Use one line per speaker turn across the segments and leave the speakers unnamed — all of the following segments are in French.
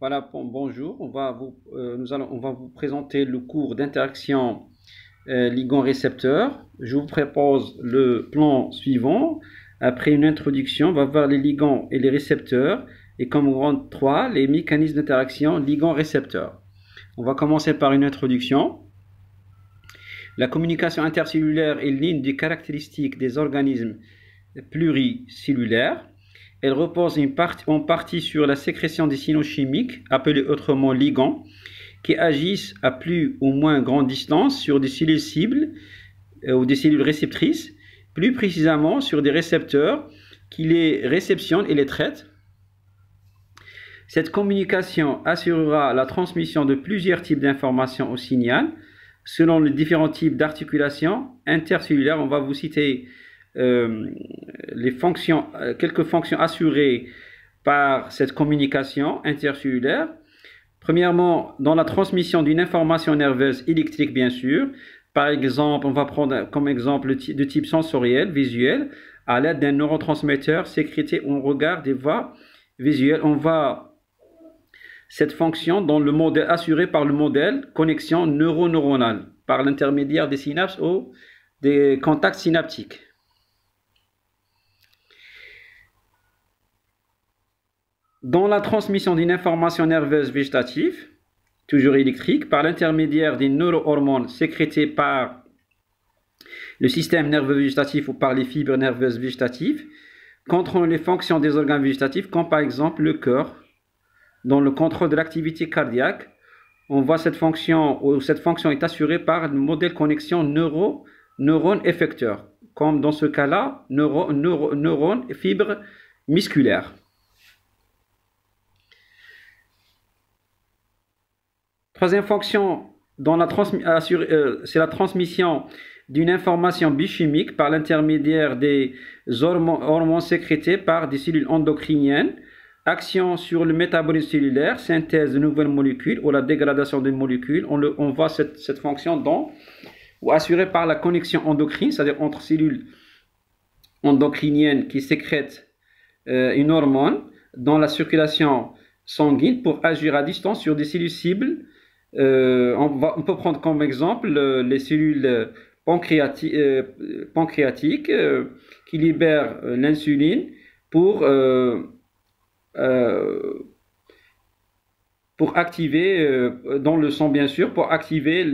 Voilà, bonjour. On va vous, euh, nous allons, on va vous présenter le cours d'interaction euh, ligand-récepteur. Je vous propose le plan suivant. Après une introduction, on va voir les ligands et les récepteurs. Et comme grand 3, les mécanismes d'interaction ligand-récepteur. On va commencer par une introduction. La communication intercellulaire est l'une des caractéristiques des organismes pluricellulaires. Elle repose en partie sur la sécrétion des signaux chimiques, appelés autrement ligands, qui agissent à plus ou moins grande distance sur des cellules cibles euh, ou des cellules réceptrices, plus précisément sur des récepteurs qui les réceptionnent et les traitent. Cette communication assurera la transmission de plusieurs types d'informations au signal selon les différents types d'articulations intercellulaires. On va vous citer euh, les fonctions, euh, quelques fonctions assurées par cette communication intercellulaire. Premièrement, dans la transmission d'une information nerveuse électrique, bien sûr. Par exemple, on va prendre comme exemple de type sensoriel, visuel, à l'aide d'un neurotransmetteur sécrété on regarde des voies visuelles. On va cette fonction dans le modèle assuré par le modèle connexion neuroneuronale par l'intermédiaire des synapses ou des contacts synaptiques. dans la transmission d'une information nerveuse végétative, toujours électrique, par l'intermédiaire des neurohormones sécrétées par le système nerveux végétatif ou par les fibres nerveuses végétatives, contrôlant les fonctions des organes végétatifs, comme par exemple le cœur, dans le contrôle de l'activité cardiaque. On voit cette fonction, ou cette fonction est assurée par le modèle connexion neuro neurone effecteur, comme dans ce cas-là, neurone fibre musculaire. Troisième fonction, euh, euh, c'est la transmission d'une information biochimique par l'intermédiaire des hormones, sécrétées par des cellules endocriniennes. Action sur le métabolisme cellulaire, synthèse de nouvelles molécules ou la dégradation des molécules. On, voit cette, fonction dans ou assurée par la connexion endocrine, c'est-à-dire entre cellules endocriniennes qui sécrètent euh, une hormone dans la circulation sanguine pour agir à distance sur des cellules cibles euh, on, peut prendre comme exemple euh, les cellules euh, pancréatiques qui libèrent l'insuline pour, activer, dans le sang bien sûr, pour activer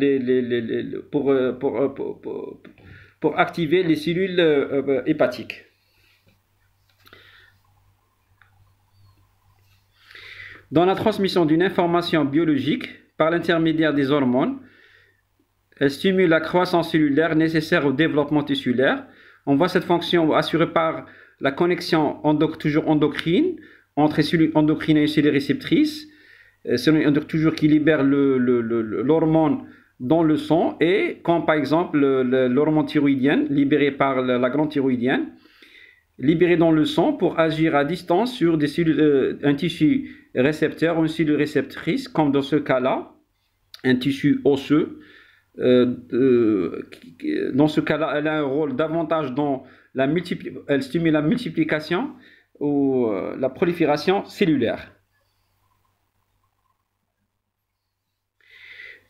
pour, activer les cellules hépatiques. Dans la transmission d'une information biologique, par l'intermédiaire des hormones, elle stimule la croissance cellulaire nécessaire au développement tissulaire. On voit cette fonction assurée par la connexion toujours endocrine entre les cellules endocrines et les cellules réceptrices. Euh, C'est toujours qui libère l'hormone dans le sang et quand par exemple l'hormone thyroïdienne libérée par la, grande glande thyroïdienne libérée dans le sang pour agir à distance sur euh, un tissu récepteur, aussi de réceptrice, comme dans ce cas-là, un tissu osseux. Euh, euh, dans ce cas-là, elle a un rôle davantage dans la multiplication, elle stimule la multiplication ou euh, la prolifération cellulaire.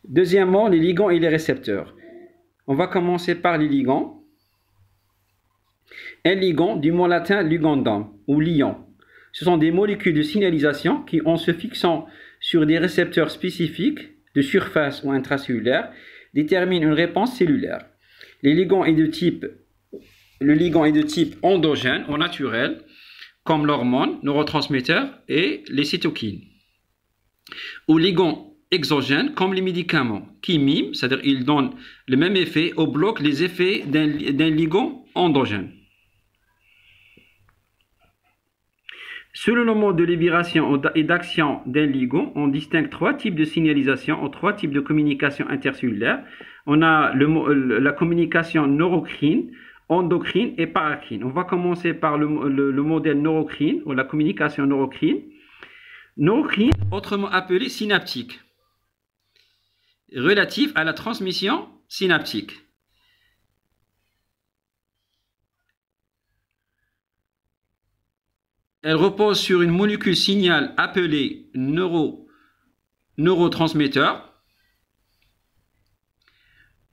Deuxièmement, les ligands et les récepteurs. On va commencer par les ligands. Un ligand, du mot latin ligandum ou liant, ce sont des molécules de signalisation qui, en se fixant sur des récepteurs spécifiques de surface ou intracellulaire, déterminent une réponse cellulaire. le ligand est de type endogène ou naturel, comme l'hormone, neurotransmetteur et les cytokines. Ou ligand exogène, comme les médicaments qui miment, c'est-à-dire ils donnent le même effet ou bloquent les effets d'un ligand endogène. Selon le mode de libération et d'action d'un ligand, on distingue trois types de signalisation, ou trois types de communication intercellulaire. On a la communication neurocrine, endocrine et paracrine. On va commencer par le, le modèle neurocrine ou la communication neurocrine. Neurocrine, autrement appelée synaptique, relative à la transmission synaptique. Elle repose sur une molécule signal appelée neuro, neurotransmetteur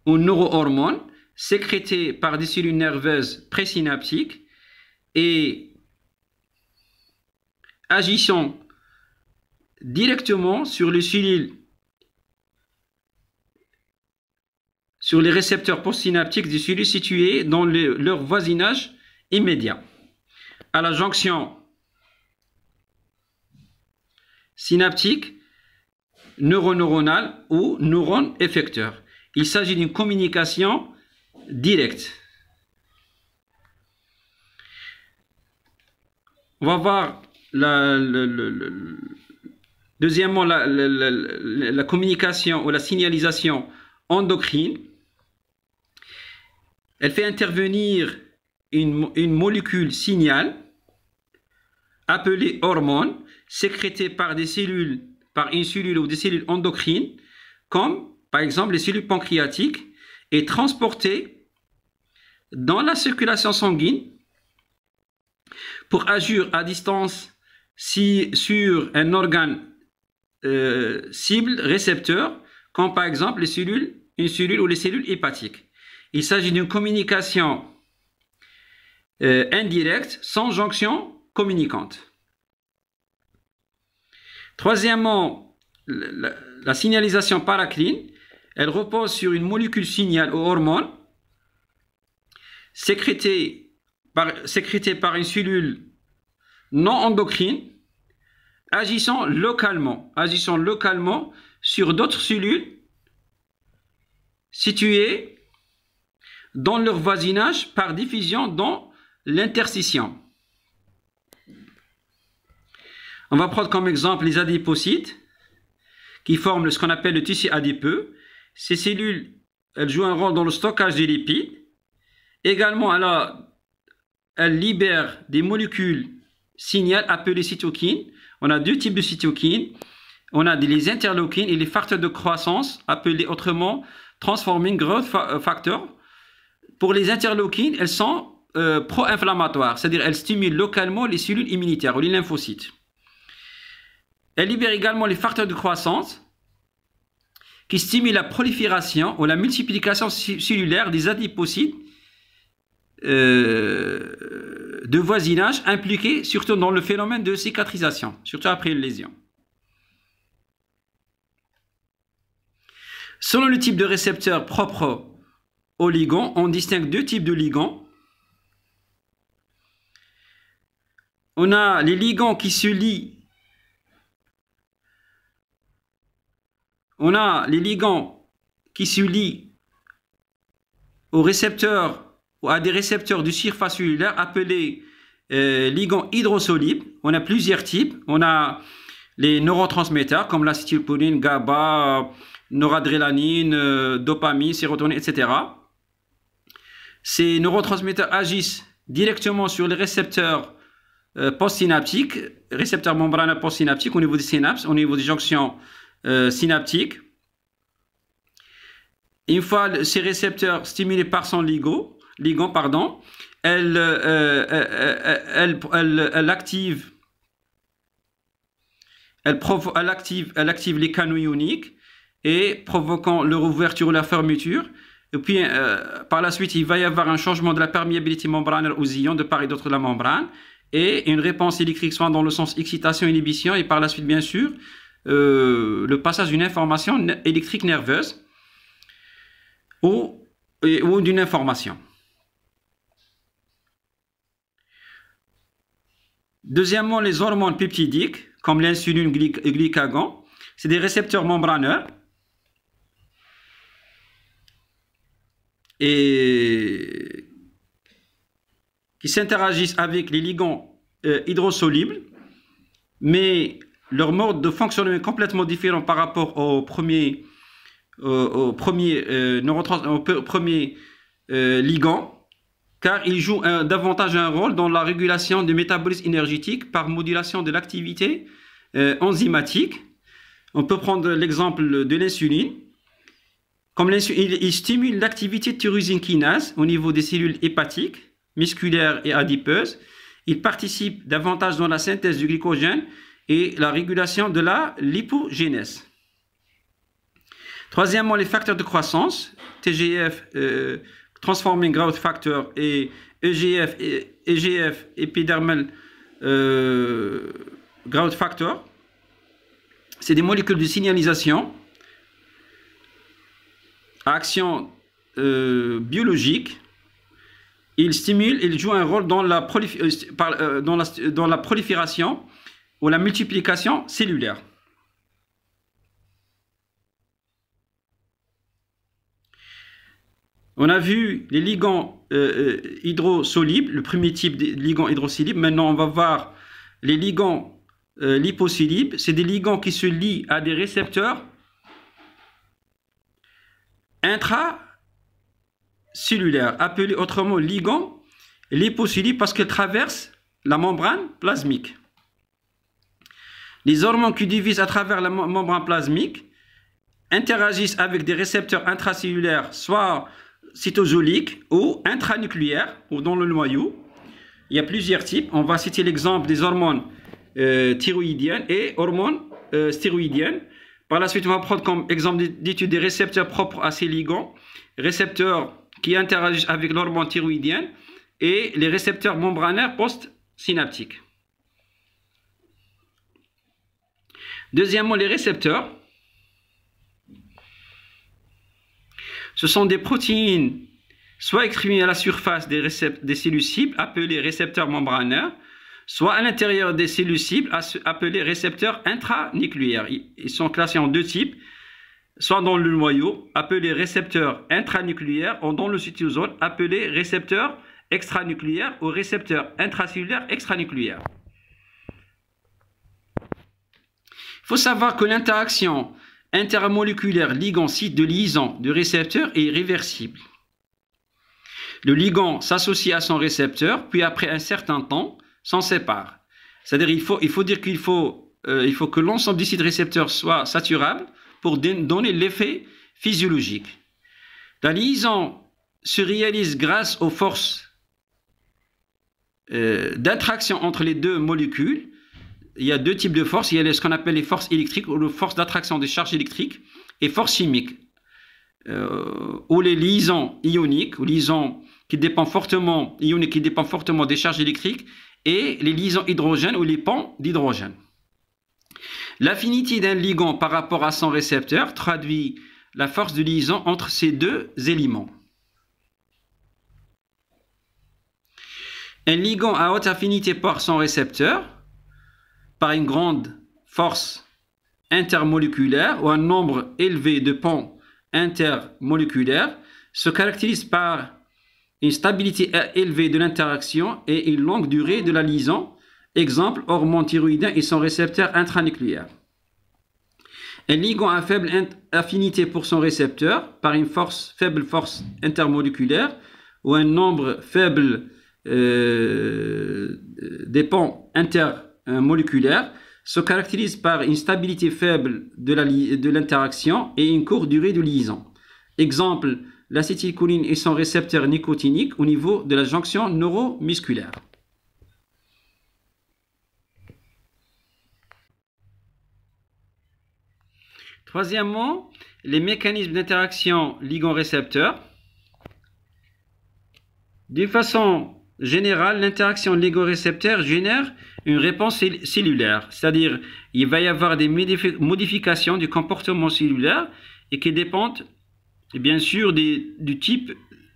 ou neurohormone sécrétée par des cellules nerveuses présynaptiques et agissant directement sur les cellules sur les récepteurs postsynaptiques des cellules situées dans leur voisinage immédiat. À la jonction synaptique, neuroneuronale ou neurone effecteur. Il s'agit d'une communication directe. On va voir la, deuxièmement la, communication ou la signalisation endocrine. Elle fait intervenir une, une molécule signal appelée hormone sécrétés par des cellules, par une cellule ou des cellules endocrines, comme par exemple les cellules pancréatiques, est transportée dans la circulation sanguine pour agir à distance sur un organe euh, cible récepteur, comme par exemple les cellules, une cellule ou les cellules hépatiques. Il s'agit d'une communication euh, indirecte sans jonction communicante. Troisièmement, la, signalisation paracrine, elle repose sur une molécule signale aux hormones sécrétée par, une cellule non endocrine agissant localement, localement sur d'autres cellules situées dans leur voisinage par diffusion dans l'interstitium. On va prendre comme exemple les adipocytes qui forment ce qu'on appelle le tissu adipeux. Ces cellules, elles jouent un rôle dans le stockage des lipides. Également, elles, libèrent des molécules signal appelées cytokines. On a deux types de cytokines. On a les interleukines et les facteurs de croissance, appelés autrement transforming growth euh, factors. Pour les interleukines, elles sont euh, pro-inflammatoires, c'est-à-dire elles stimulent localement les cellules immunitaires ou les lymphocytes. Elle libère également les facteurs de croissance qui stimulent la prolifération ou la multiplication cellulaire des adipocytes euh, de voisinage impliqués surtout dans le phénomène de cicatrisation, surtout après une lésion. Selon le type de récepteur propre au ligand, on distingue deux types de ligands. On a les ligands qui se lient on a les ligands qui se lient aux récepteurs ou à des récepteurs du surface cellulaire appelés euh, ligands hydrosolubles. On a plusieurs types. On a les neurotransmetteurs comme l'acétylcholine, GABA, noradrénaline, euh, dopamine, sérotonine, etc. Ces neurotransmetteurs agissent directement sur les récepteurs euh, postsynaptiques, récepteurs membranaires postsynaptiques au niveau des synapses, au niveau des jonctions euh, synaptique. Une fois ces récepteurs stimulés par son ligo, ligand, pardon, elle, euh, euh, elle, elle, elle, active, elle, active, elle active les canaux ioniques et provoquant leur ouverture ou leur fermeture. Et puis, par la suite, il va y avoir un changement de la perméabilité membranaire aux ions de part et d'autre de la membrane et une réponse électrique soit dans le sens excitation-inhibition et par la suite, bien sûr, euh, le passage d'une information électrique nerveuse ou, d'une information. Deuxièmement, les hormones peptidiques, comme l'insuline glycagon, c'est des récepteurs membraneurs. Et qui s'interagissent avec les ligands euh, hydrosolubles, mais leur mode de fonctionnement est complètement différent par rapport au premier, euh, au, premier, euh, premier euh, ligand, car ils jouent davantage un rôle dans la régulation du métabolisme énergétique par modulation de l'activité enzymatique. On peut prendre l'exemple de l'insuline. Comme l'insuline, il, stimule l'activité tyrosine kinase au niveau des cellules hépatiques, musculaires et adipeuses. Il participe davantage dans la synthèse du glycogène et la régulation de la lipogénèse. Troisièmement, les facteurs de croissance, TGF, euh, Transforming Growth Factor et EGF, EGF euh, e Epidermal euh, Growth Factor. C'est des molécules de signalisation à action biologique Ils stimulent ils jouent un rôle dans la prolifération ou la multiplication cellulaire. On a vu les ligands euh, euh hydrosolubles, le premier type de ligands hydrosolubles. Maintenant, on va voir les ligands euh, liposolubles. C'est des ligands qui se lient à des récepteurs intracellulaires, appelés autrement ligands liposolubles parce qu'ils traversent la membrane plasmique. Les hormones qui divisent à travers la membrane plasmique interagissent avec des récepteurs intracellulaires, soit cytosoliques ou intranucléaires, ou dans le noyau. Il y a plusieurs types. On va citer l'exemple des hormones euh, thyroïdiennes et hormones euh, stéroïdiennes. Par la suite, on va prendre comme exemple d'étude des récepteurs propres à ces ligands, récepteurs qui interagissent avec l'hormone thyroïdienne et les récepteurs membranaires postsynaptiques. Deuxièmement, les récepteurs. Ce sont des protéines soit exprimées à la surface des, cellules cibles, appelées récepteurs membranaires, soit à l'intérieur des cellules cibles, appelées récepteurs intranucléaires. Ils sont classés en deux types, soit dans le noyau, appelés récepteurs intranucléaires, ou dans le cytosol, appelés récepteurs extranucléaires ou récepteurs intracellulaires extranucléaires. Il faut savoir que l'interaction intermoléculaire ligand-site de liaison du récepteur est réversible. Le ligand s'associe à son récepteur, puis après un certain temps, s'en sépare. C'est-à-dire il faut, il faut dire qu'il faut, euh, il faut que l'ensemble des sites récepteur soit saturable pour donner l'effet physiologique. La liaison se réalise grâce aux forces euh, d'attraction entre les deux molécules il y a deux types de forces. Il y a ce qu'on appelle les forces électriques ou les forces d'attraction des charges électriques et forces chimiques. Euh, ou les liaisons ioniques, ou liaisons qui dépendent fortement, ioniques qui dépendent fortement des charges électriques, et les liaisons hydrogènes ou les pans d'hydrogène. L'affinité d'un ligand par rapport à son récepteur traduit la force de liaison entre ces deux éléments. Un ligand à haute affinité par son récepteur par une grande force intermoléculaire ou un nombre élevé de ponts intermoléculaires se caractérise par une stabilité élevée de l'interaction et une longue durée de la liaison, exemple hormone thyroïdien et son récepteur intranucléaire. Un ligand à faible affinité pour son récepteur par une force, faible force intermoléculaire ou un nombre faible euh, des ponts intermoléculaires euh, moléculaire se caractérise par une stabilité faible de l'interaction et une courte durée de liaison. Exemple, l'acétylcholine et son récepteur nicotinique au niveau de la jonction neuromusculaire. Troisièmement, les mécanismes d'interaction ligand-récepteur. D'une façon général, l'interaction légorécepteur génère une réponse cellulaire, c'est-à-dire il va y avoir des modifications du comportement cellulaire et qui dépendent bien sûr du type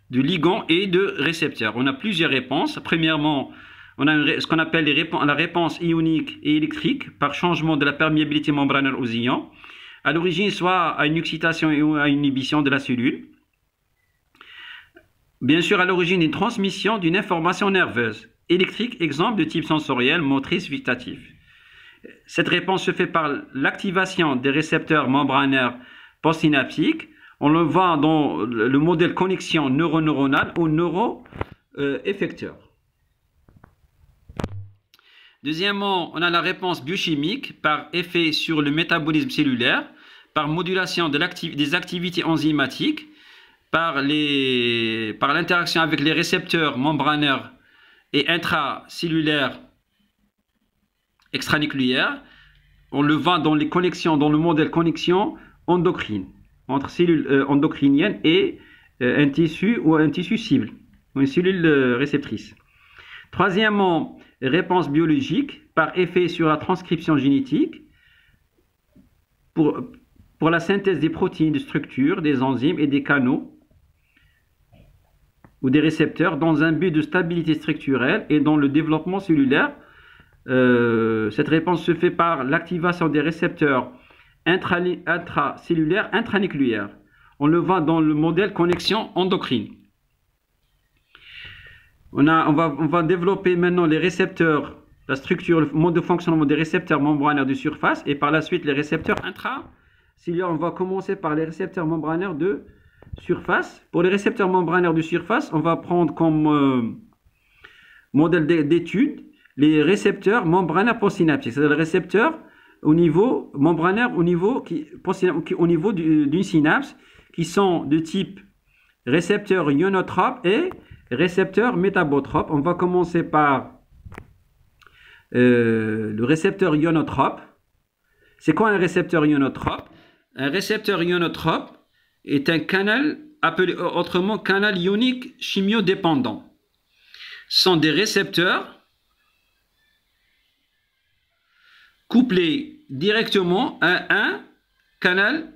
de ligand et de récepteur. On a plusieurs réponses. Premièrement, on a ce qu'on appelle la réponse ionique et électrique par changement de la perméabilité membranaire aux ions, à l'origine soit à une excitation ou à une inhibition de la cellule bien sûr à l'origine d'une transmission d'une information nerveuse électrique, exemple de type sensoriel, motrice, vitatif. Cette réponse se fait par l'activation des récepteurs membranaires postsynaptiques. On le voit dans le modèle connexion neuroneuronale ou neuroeffecteur. Deuxièmement, on a la réponse biochimique par effet sur le métabolisme cellulaire, par modulation des activités enzymatiques par l'interaction par avec les récepteurs membranaires et intracellulaires extranucléaires, on le voit dans les connexions, dans le modèle connexion endocrine, entre cellules euh, endocriniennes et euh, un tissu ou un tissu cible, une cellule euh, réceptrice. Troisièmement, réponse biologique par effet sur la transcription génétique pour, pour la synthèse des protéines, des structures, des enzymes et des canaux ou des récepteurs dans un but de stabilité structurelle et dans le développement cellulaire. Euh, cette réponse se fait par l'activation des récepteurs intracellulaires intranucléaires. On le voit dans le modèle connexion endocrine. On, a, on, va, on va développer maintenant les récepteurs, la structure, le mode de fonctionnement des récepteurs membranaires de surface et par la suite les récepteurs intracellulaires. On va commencer par les récepteurs membranaires de surface. Pour les récepteurs membranaires de surface, on va prendre comme euh, modèle d'étude les récepteurs membranaires postsynaptiques, c'est-à-dire les récepteurs au niveau membranaire au niveau, qui, au niveau d'une synapse qui sont de type récepteur ionotrope et récepteur métabotrope. On va commencer par euh, le récepteur ionotrope. C'est quoi un récepteur ionotrope Un récepteur ionotrope, est un canal, appelé euh, autrement canal ionique chimio-dépendant. chimiodépendant. Sont des récepteurs couplés directement à un canal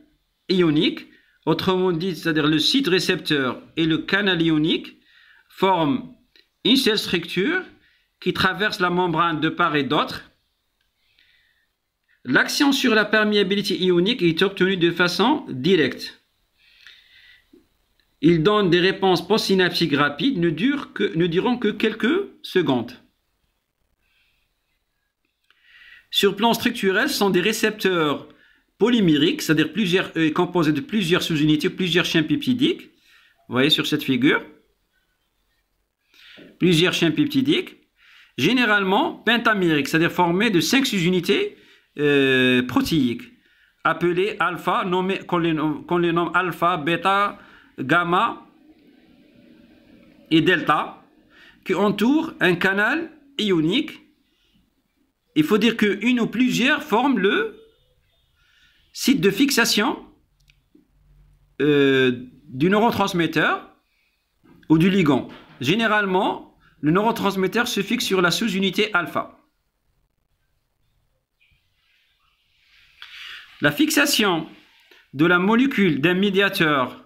ionique, autrement dit, c'est-à-dire le site récepteur et le canal ionique forment une seule structure qui traverse la membrane de part et d'autre. L'action sur la perméabilité ionique est obtenue de façon directe ils donnent des réponses postsynaptiques rapides ne, que, ne durant que quelques secondes. Sur plan structurel, ce sont des récepteurs polymériques, c'est-à-dire euh, composés de plusieurs sous-unités, plusieurs chaînes peptidiques. Vous voyez sur cette figure Plusieurs chaînes peptidiques, généralement pentamériques, c'est-à-dire formés de cinq sous-unités euh, protéiques, appelées alpha, qu'on les nomme alpha, bêta, gamma et delta qui entourent un canal ionique. Il faut dire qu'une ou plusieurs forment le site de fixation euh, du neurotransmetteur ou du ligand. Généralement, le neurotransmetteur se fixe sur la sous-unité alpha. La fixation de la molécule d'un médiateur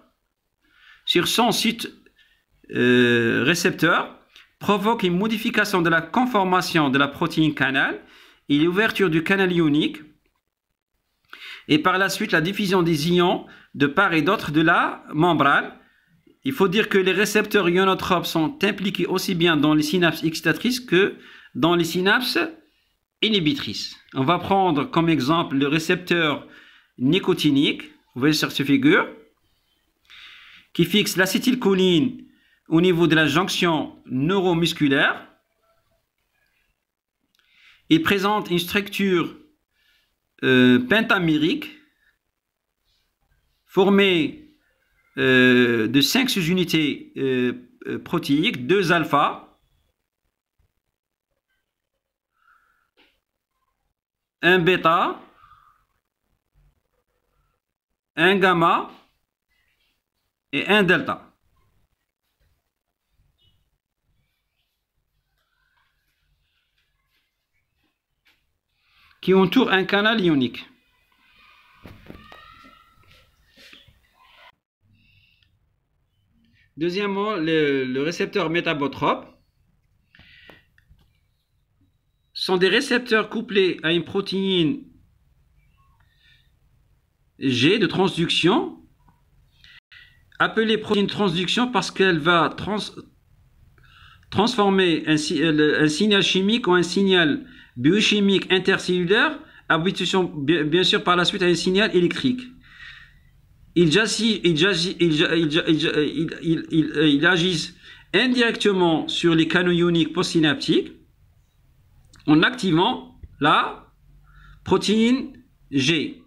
sur son site euh, récepteur provoque une modification de la conformation de la protéine canal et l'ouverture du canal ionique et par la suite la diffusion des ions de part et d'autre de la membrane. Il faut dire que les récepteurs ionotropes sont impliqués aussi bien dans les synapses excitatrices que dans les synapses inhibitrices. On va prendre comme exemple le récepteur nicotinique, vous voyez sur cette figure, qui fixe l'acétylcholine au niveau de la jonction neuromusculaire. Il présente une structure euh, pentamérique formée euh, de cinq sous-unités euh, protéiques, deux alpha, un bêta, un gamma et un delta. qui entoure un canal ionique. Deuxièmement, le, le récepteur métabotrope sont des récepteurs couplés à une protéine G de transduction appelée protéine transduction parce qu'elle va transformer euh, un, signal chimique en un signal biochimique intercellulaire, habituation bien, sûr par la suite à un signal électrique. Il agit indirectement sur les canaux ioniques postsynaptiques en activant la protéine G.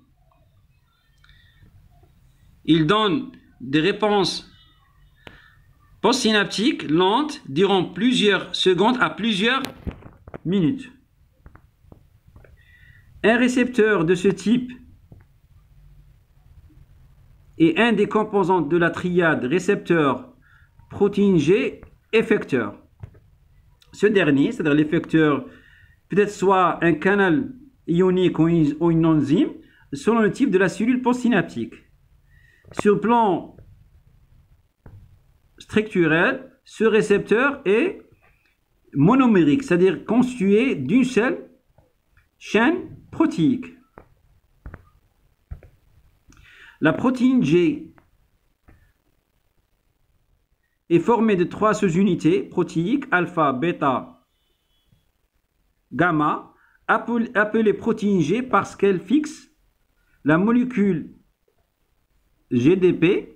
Il donne des réponses postsynaptiques lentes durant plusieurs secondes à plusieurs minutes. Un récepteur de ce type est un des composants de la triade récepteur protéine G effecteur. Ce dernier, c'est-à-dire l'effecteur, peut être soit un canal ionique ou une enzyme, selon le type de la cellule postsynaptique sur le plan structurel, ce récepteur est monomérique, c'est-à-dire constitué d'une seule chaîne protéique. La protéine G est formée de trois sous-unités protéiques, alpha, bêta, gamma, appelées protéines G parce qu'elle fixe la molécule GDP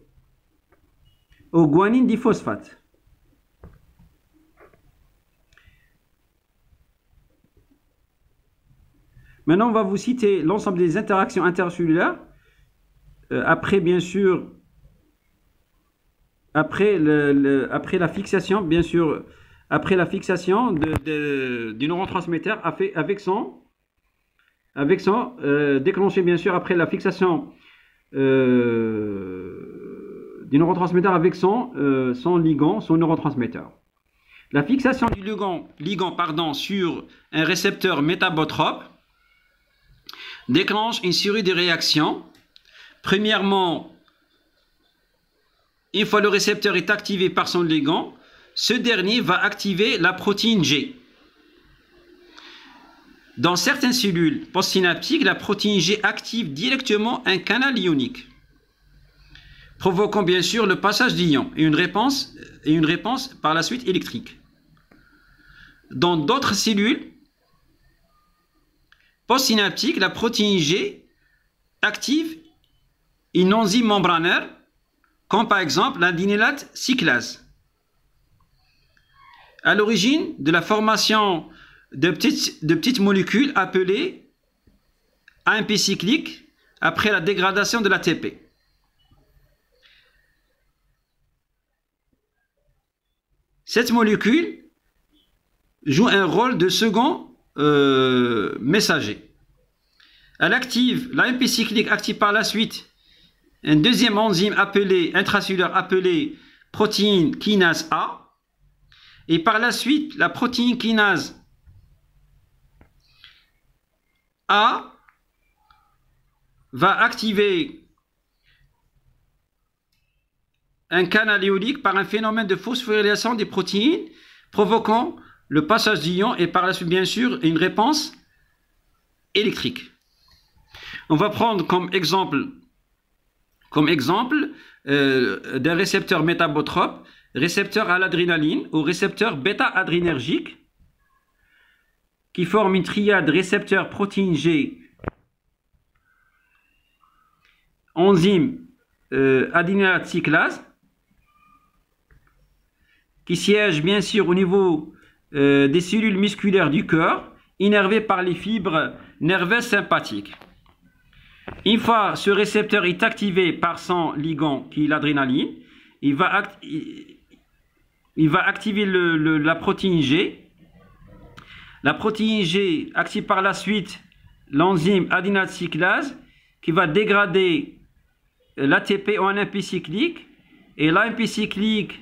au guanine diphosphate. Maintenant, on va vous citer l'ensemble des interactions intercellulaires. Euh, après, bien sûr, après, la fixation, bien sûr, après la fixation de, du neurotransmetteur avec son, avec son euh, déclenché, bien sûr, après la fixation euh, du neurotransmetteur avec son, euh, son, ligand, son neurotransmetteur. La fixation du ligand, ligand pardon, sur un récepteur métabotrope déclenche une série de réactions. Premièrement, une fois le récepteur est activé par son ligand, ce dernier va activer la protéine G. Dans certaines cellules postsynaptiques, la protéine G active directement un canal ionique, provoquant bien sûr le passage d'ions et, une réponse, et une réponse par la suite électrique. Dans d'autres cellules postsynaptiques, la protéine G active une enzyme membranaire, comme par exemple la cyclase. À l'origine de la formation de petites, de petites molécules appelées AMP cyclique après la dégradation de l'ATP. Cette molécule joue un rôle de second euh, messager. Elle active, l'AMP cyclique active par la suite un deuxième enzyme appelé, intracellulaire appelé protéine kinase A. Et par la suite, la protéine kinase va activer un canal ionique par un phénomène de phosphorylation des protéines, provoquant le passage d'ions et par la suite, bien sûr, une réponse électrique. On va prendre comme exemple, comme exemple euh, d'un récepteur métabotrope, récepteur à l'adrénaline ou récepteur bêta-adrénergique qui forme une triade récepteur protéine G, enzyme euh, cyclase, qui siège bien sûr au niveau euh, des cellules musculaires du cœur, innervées par les fibres nerveuses sympathiques. Une fois ce récepteur est activé par son ligand, qui est l'adrénaline, il va, activer la protéine G, la protéine G active par la suite l'enzyme adenacyclase qui va dégrader euh, l'ATP en AMP cyclique et l'AMP cyclique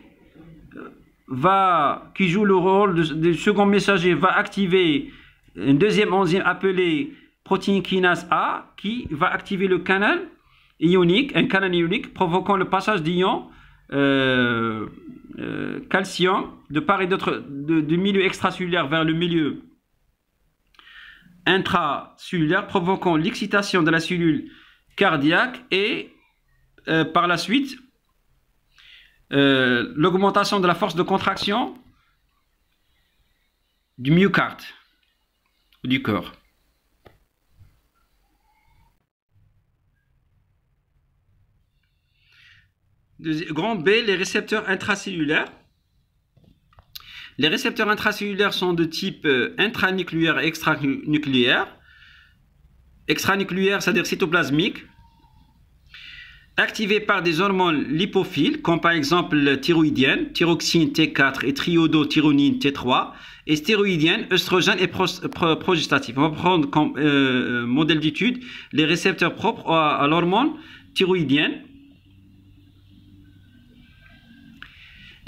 euh, va, qui joue le rôle du second messager va activer une deuxième enzyme appelée protéine kinase A qui va activer le canal ionique, un canal ionique provoquant le passage d'ions euh, calcium de part et d'autre du milieu extracellulaire vers le milieu intracellulaire provoquant l'excitation de la cellule cardiaque et euh, par la suite euh, l'augmentation de la force de contraction du myocarde du corps. Grand B, les récepteurs intracellulaires. Les récepteurs intracellulaires sont de type euh, intranucléaire et extranucléaire. Extranucléaire, c'est-à-dire cytoplasmique, activés par des hormones lipophiles, comme par exemple thyroïdienne, thyroxine T4 et triodothyronine T3, et stéroïdienne, œstrogène et pro On va prendre comme euh, euh, modèle d'étude les récepteurs propres à l'hormone thyroïdienne,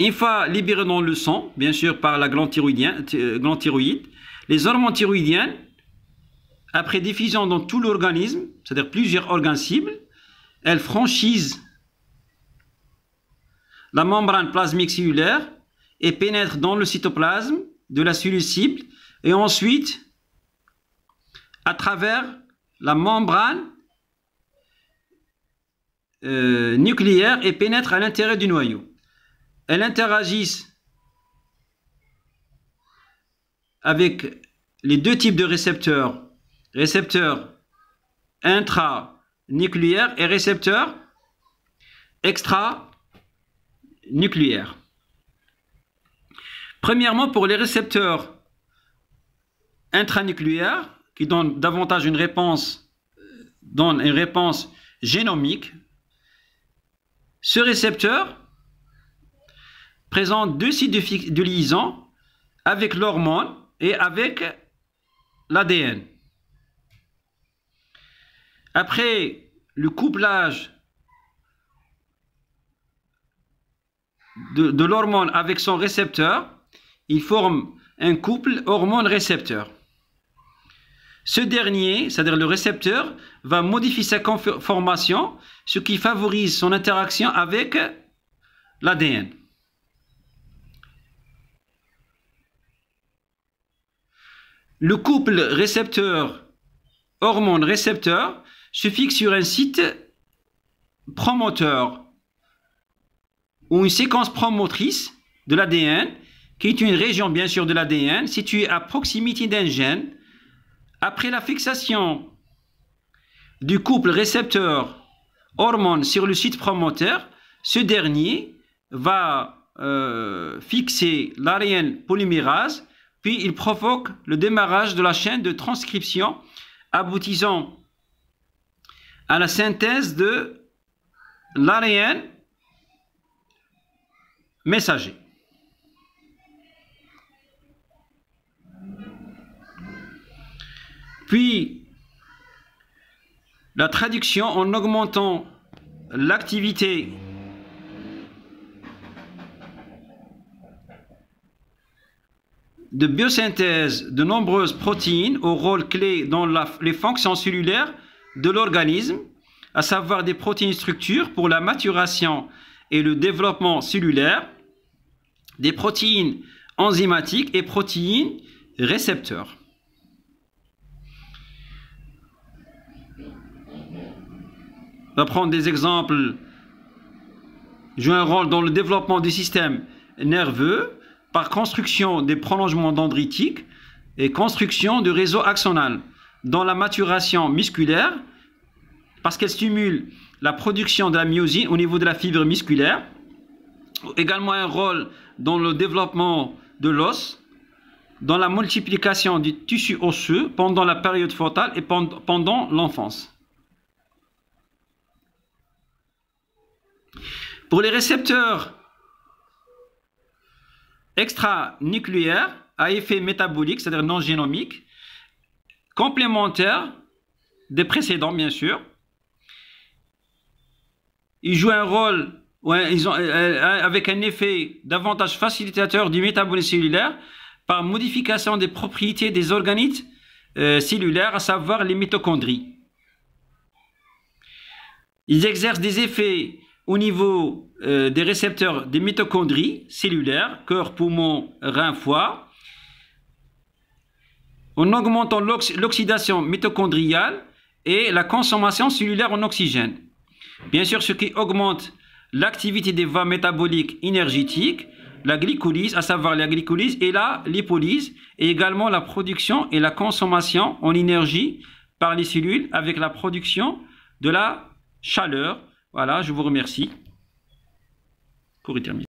Une fois libérées dans le sang, bien sûr par la glande, thyroïde, euh, les hormones thyroïdiennes, après diffusion dans tout l'organisme, c'est-à-dire plusieurs organes cibles, elles franchissent la membrane plasmique cellulaire et pénètrent dans le cytoplasme de la cellule cible et ensuite à travers la membrane euh, nucléaire et pénètrent à l'intérieur du noyau elles interagissent avec les deux types de récepteurs, récepteurs intranucléaires et récepteurs extranucléaires. Premièrement, pour les récepteurs intranucléaires, qui donnent davantage une réponse, une réponse génomique, ce récepteur présente deux sites de, liaison avec l'hormone et avec l'ADN. Après le couplage de, de l'hormone avec son récepteur, il forme un couple hormone-récepteur. Ce dernier, c'est-à-dire le récepteur, va modifier sa conformation, ce qui favorise son interaction avec l'ADN. le couple récepteur hormone récepteur se fixe sur un site promoteur ou une séquence promotrice de l'ADN qui est une région bien sûr de l'ADN située à proximité d'un gène après la fixation du couple récepteur hormone sur le site promoteur, ce dernier va euh, fixer l'ARN polymérase puis il provoque le démarrage de la chaîne de transcription aboutissant à la synthèse de l'ARN messager. Puis, la traduction en augmentant l'activité de biosynthèse de nombreuses protéines au rôle clé dans les fonctions cellulaires de l'organisme, à savoir des protéines structures pour la maturation et le développement cellulaire, des protéines enzymatiques et protéines récepteurs. On va prendre des exemples. jouent un rôle dans le développement du système nerveux, par construction des prolongements dendritiques et construction du réseau axonal dans la maturation musculaire parce qu'elle stimule la production de la myosine au niveau de la fibre musculaire, également un rôle dans le développement de l'os, dans la multiplication du tissu osseux pendant la période fœtale et pendant l'enfance. Pour les récepteurs extra nucléaire à effet métabolique, c'est-à-dire non génomique, complémentaire des précédents, bien sûr. Ils jouent un rôle ils ont, euh, euh, avec un effet davantage facilitateur du métabolisme cellulaire par modification des propriétés des organites euh, cellulaires, à savoir les mitochondries. Ils exercent des effets au niveau euh, des récepteurs des mitochondries cellulaires, cœur, poumon, rein, foie, en augmentant l'oxydation mitochondriale et la consommation cellulaire en oxygène. Bien sûr, ce qui augmente l'activité des vins métaboliques énergétiques, la glycolyse, à savoir la glycolyse et la lipolyse, et également la production et la consommation en énergie par les cellules avec la production de la chaleur, voilà, je vous remercie pour y terminer.